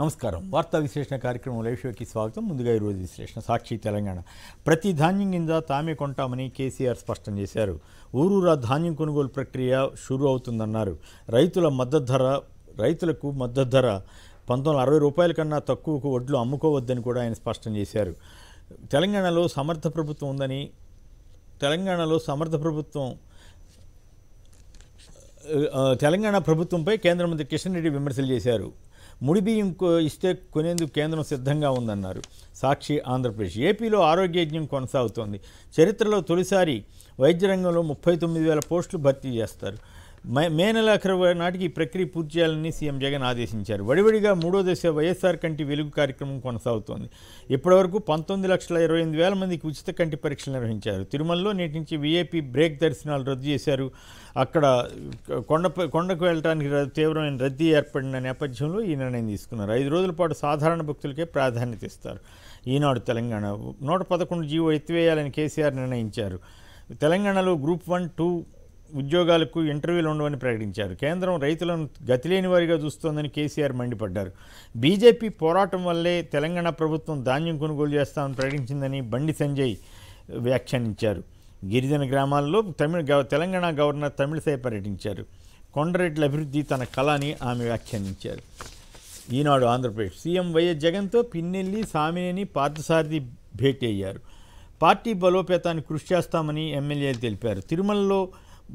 నమస్కారం వార్తా విశ్లేషణ కార్యక్రమం లైవ్ షోకి స్వాగతం ముందుగా ఈరోజు విశ్లేషణ సాక్షి తెలంగాణ ప్రతి ధాన్యం కింద తామే కొంటామని కేసీఆర్ స్పష్టం చేశారు ఊరూరా ధాన్యం కొనుగోలు ప్రక్రియ షురు అవుతుందన్నారు రైతుల మద్దతు ధర రైతులకు మద్దతు ధర పంతొమ్మిది అరవై రూపాయల కన్నా తక్కువకు వడ్లు అమ్ముకోవద్దని కూడా ఆయన స్పష్టం చేశారు తెలంగాణలో సమర్థ ప్రభుత్వం ఉందని తెలంగాణలో సమర్థ ప్రభుత్వం తెలంగాణ ప్రభుత్వంపై కేంద్ర మంత్రి కిషన్ రెడ్డి విమర్శలు చేశారు ముడి బియ్యం ఇస్తే కొనేందుకు కేంద్రం సిద్ధంగా ఉందన్నారు సాక్షి ఆంధ్రప్రదేశ్ ఏపీలో ఆరోగ్య యజ్ఞం కొనసాగుతోంది చరిత్రలో తొలిసారి వైద్య రంగంలో ముప్పై తొమ్మిది వేల పోస్టులు భర్తీ చేస్తారు మే మే నెల నాటికి ఈ ప్రక్రియ పూర్తి చేయాలని సీఎం జగన్ ఆదేశించారు వడివడిగా మూడో దశ వైఎస్ఆర్ కంటి వెలుగు కార్యక్రమం కొనసాగుతోంది ఇప్పటివరకు పంతొమ్మిది లక్షల ఇరవై ఎనిమిది వేల మందికి ఉచిత కంటి పరీక్షలు నిర్వహించారు తిరుమలలో నేటి నుంచి వీఐపీ బ్రేక్ దర్శనాలు రద్దు చేశారు అక్కడ కొండ కొండకు వెళ్ళడానికి తీవ్రమైన రద్దీ ఏర్పడిన నేపథ్యంలో ఈ నిర్ణయం తీసుకున్నారు ఐదు రోజుల పాటు సాధారణ భక్తులకే ప్రాధాన్యత ఇస్తారు ఈనాడు తెలంగాణ నూట పదకొండు జీవో ఎత్తివేయాలని కేసీఆర్ నిర్ణయించారు తెలంగాణలో గ్రూప్ వన్ టూ ఉద్యోగాలకు ఇంటర్వ్యూలు ఉండవని ప్రకటించారు కేంద్రం రైతులను గతిలేని వారిగా చూస్తోందని కేసీఆర్ మండిపడ్డారు బీజేపీ పోరాటం వల్లే తెలంగాణ ప్రభుత్వం ధాన్యం కొనుగోలు చేస్తామని ప్రకటించిందని బండి సంజయ్ వ్యాఖ్యానించారు గిరిజన గ్రామాల్లో తమిళ తెలంగాణ గవర్నర్ తమిళసై పర్యటించారు కొండరెడ్డి అభివృద్ధి తన కళ అని ఆమె వ్యాఖ్యానించారు ఈనాడు ఆంధ్రప్రదేశ్ సీఎం వైఎస్ జగన్తో పిన్నెల్లి సామినేని పార్థసారథి భేటీ అయ్యారు పార్టీ బలోపేతాన్ని కృషి చేస్తామని ఎమ్మెల్యేలు తెలిపారు తిరుమలలో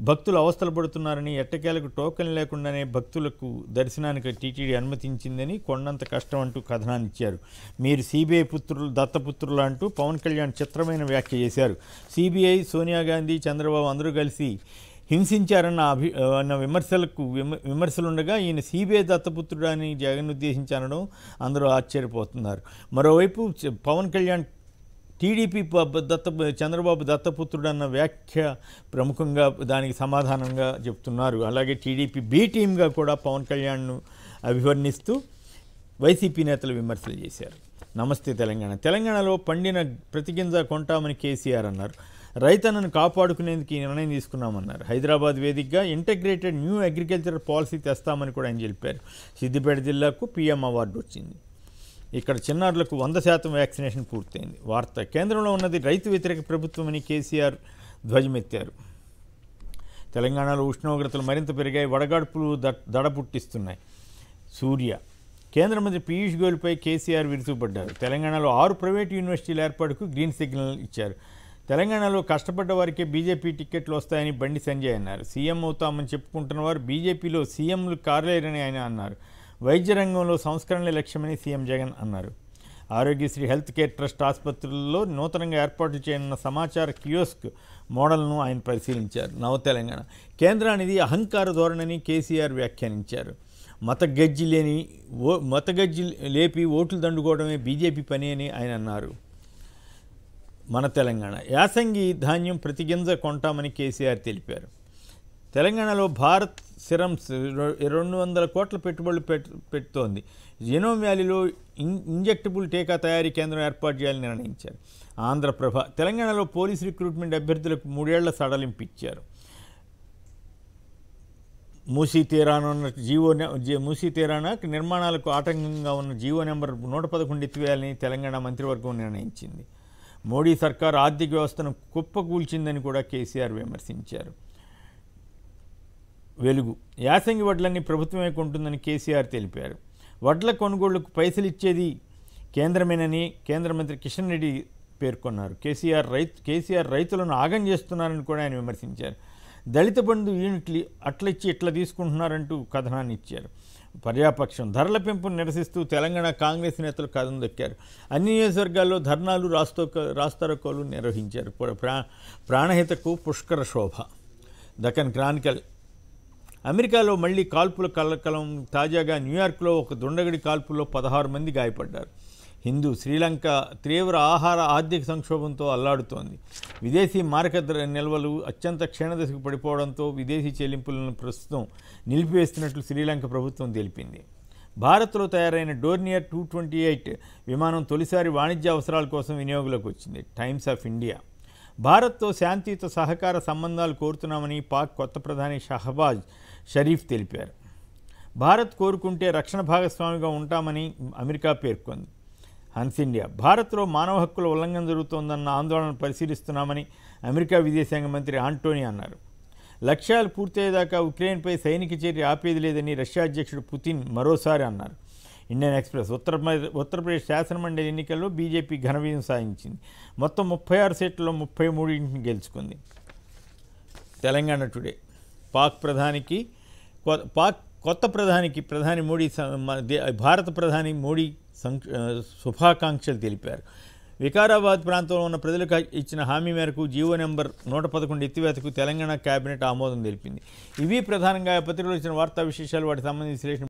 భక్తులు అవస్థలు పడుతున్నారని ఎట్టకేలకు టోకెన్ లేకుండానే భక్తులకు దర్శనానికి టీటీడీ అనుమతించిందని కొండంత కష్టం అంటూ కథనాన్ని ఇచ్చారు మీరు సిబిఐ పుత్రులు దత్తపుత్రులు అంటూ పవన్ కళ్యాణ్ చిత్రమైన వ్యాఖ్య చేశారు సిబిఐ సోనియా గాంధీ చంద్రబాబు అందరూ కలిసి హింసించారన్న అభి అన్న విమర్శలకు విమ విమర్శలుండగా ఈయన సిబిఐ దత్తపుత్రుడు అని జగన్ ఉద్దేశించనడం అందరూ ఆశ్చర్యపోతున్నారు మరోవైపు పవన్ కళ్యాణ్ టీడీపీ దత్త చంద్రబాబు దత్తపుత్రుడు అన్న వ్యాఖ్య ప్రముఖంగా దానికి సమాధానంగా చెప్తున్నారు అలాగే టీడీపీ బీ టీమ్గా కూడా పవన్ కళ్యాణ్ను అభివర్ణిస్తూ వైసీపీ నేతలు విమర్శలు చేశారు నమస్తే తెలంగాణ తెలంగాణలో పండిన ప్రతి గింజ కొంటామని కేసీఆర్ అన్నారు రైతన్నను కాపాడుకునేందుకు ఈ నిర్ణయం తీసుకున్నామన్నారు హైదరాబాద్ వేదికగా ఇంటగ్రేటెడ్ న్యూ అగ్రికల్చర్ పాలసీ తెస్తామని కూడా ఆయన చెప్పారు సిద్దిపేట జిల్లాకు పీఎం అవార్డు వచ్చింది ఇక్కడ చిన్నారులకు వంద శాతం వ్యాక్సినేషన్ పూర్తయింది వార్త కేంద్రంలో ఉన్నది రైతు వ్యతిరేక ప్రభుత్వమని కేసీఆర్ ధ్వజమెత్తారు తెలంగాణలో ఉష్ణోగ్రతలు మరింత పెరిగాయి వడగాడుపులు దడపుట్టిస్తున్నాయి సూర్య కేంద్ర మంత్రి పీయూష్ గోయల్పై కేసీఆర్ విరుచుపడ్డారు తెలంగాణలో ఆరు ప్రైవేటు యూనివర్సిటీల ఏర్పాటుకు గ్రీన్ సిగ్నల్ ఇచ్చారు తెలంగాణలో కష్టపడ్డ వారికే బీజేపీ టిక్కెట్లు వస్తాయని బండి సంజయ్ అన్నారు సీఎం అవుతామని చెప్పుకుంటున్న వారు బీజేపీలో సీఎంలు కారలేరని ఆయన అన్నారు వైద్య రంగంలో సంస్కరణల లక్ష్యమని సీఎం జగన్ అన్నారు ఆరోగ్యశ్రీ హెల్త్ కేర్ ట్రస్ట్ ఆసుపత్రుల్లో నూతనంగా ఏర్పాటు చేయనున్న సమాచార కియోస్క్ మోడల్ను ఆయన పరిశీలించారు నవ తెలంగాణ కేంద్రానిది అహంకార ధోరణని కేసీఆర్ వ్యాఖ్యానించారు మత గజ్జి లేని ఓ మత గజ్జి లేపి ఓట్లు దండుకోవడమే బీజేపీ పని అని ఆయన అన్నారు మన తెలంగాణ యాసంగి ధాన్యం ప్రతి గింజ కొంటామని కేసీఆర్ తెలిపారు తెలంగాణలో భారత్ సిరమ్స్ రెండు వందల కోట్ల పెట్టుబడులు పెడుతోంది జెనోమ్ వ్యాలీలో ఇంజెక్టబుల్ టీకా తయారీ కేంద్రం ఏర్పాటు చేయాలని నిర్ణయించారు ఆంధ్రప్రభ తెలంగాణలో పోలీస్ రిక్రూట్మెంట్ అభ్యర్థులకు మూడేళ్ల ఇచ్చారు మూసీ ఉన్న జీవో మూసీ తీరానకు నిర్మాణాలకు ఆటంకంగా ఉన్న జీవో నెంబర్ నూట పదకొండు ఎత్తివేయాలని తెలంగాణ మంత్రివర్గం నిర్ణయించింది మోడీ సర్కార్ ఆర్థిక వ్యవస్థను కుప్పకూల్చిందని కూడా కేసీఆర్ విమర్శించారు వెలుగు యాసంగి వడ్లన్నీ ప్రభుత్వమే కొంటుందని కేసీఆర్ తెలిపారు వడ్ల కొనుగోళ్లకు పైసలు ఇచ్చేది కేంద్రమేనని కేంద్ర మంత్రి కిషన్ రెడ్డి పేర్కొన్నారు కేసీఆర్ రైతు కేసీఆర్ రైతులను ఆగం చేస్తున్నారని కూడా ఆయన విమర్శించారు దళిత బంధు యూనిట్లు అట్లిచ్చి ఇట్లా తీసుకుంటున్నారంటూ కథనాన్ని ఇచ్చారు పర్యాపక్షం ధరల పెంపును నిరసిస్తూ తెలంగాణ కాంగ్రెస్ నేతలు కథం దక్కారు అన్ని నియోజకవర్గాల్లో ధర్నాలు రాస్తో రాస్తారకోలు నిర్వహించారు ప్రాణహితకు పుష్కర శోభ దక్కన్ క్రానికల్ అమెరికాలో మళ్ళీ కాల్పుల కలకలం తాజాగా న్యూయార్క్లో ఒక దుండగడి కాల్పుల్లో పదహారు మంది గాయపడ్డారు హిందూ శ్రీలంక తీవ్ర ఆహార ఆర్థిక సంక్షోభంతో అల్లాడుతోంది విదేశీ మార్కెట్ నిల్వలు అత్యంత క్షీణదశకు పడిపోవడంతో విదేశీ చెల్లింపులను ప్రస్తుతం నిలిపివేస్తున్నట్లు శ్రీలంక ప్రభుత్వం తెలిపింది భారత్లో తయారైన డోర్నియర్ టూ ట్వంటీ ఎయిట్ విమానం తొలిసారి వాణిజ్య అవసరాల కోసం వినియోగంలోకి వచ్చింది టైమ్స్ ఆఫ్ ఇండియా భారత్తో శాంతియుత సహకార సంబంధాలు కోరుతున్నామని పాక్ కొత్త ప్రధాని షహబాజ్ షరీఫ్ తెలిపారు భారత్ కోరుకుంటే రక్షణ భాగస్వామిగా ఉంటామని అమెరికా పేర్కొంది హన్స్ ఇండియా భారత్లో మానవ హక్కుల ఉల్లంఘన జరుగుతోందన్న ఆందోళన పరిశీలిస్తున్నామని అమెరికా విదేశాంగ మంత్రి ఆంటోనీ అన్నారు లక్ష్యాలు పూర్తయ్యేదాకా ఉక్రెయిన్పై సైనిక చర్య ఆపేది లేదని రష్యా అధ్యక్షుడు పుతిన్ మరోసారి అన్నారు ఇండియన్ ఎక్స్ప్రెస్ ఉత్తర ఉత్తరప్రదేశ్ శాసనమండలి ఎన్నికల్లో బీజేపీ ఘన విజయం సాధించింది మొత్తం ముప్పై ఆరు సీట్లలో ముప్పై మూడింటిని గెలుచుకుంది తెలంగాణ టుడే పాక్ ప్రధానికి పాక్ కొత్త ప్రధానికి ప్రధాని మోడీ భారత ప్రధాని మోడీ శుభాకాంక్షలు తెలిపారు వికారాబాద్ ప్రాంతంలో ఉన్న ప్రజలకు ఇచ్చిన హామీ మేరకు జీవో నెంబర్ నూట పదకొండు ఎత్తివేతకు తెలంగాణ కేబినెట్ ఆమోదం తెలిపింది ఇవి ప్రధానంగా పత్రికలు ఇచ్చిన వార్తా విశేషాలు వాటికి సంబంధించి విశ్లేషణ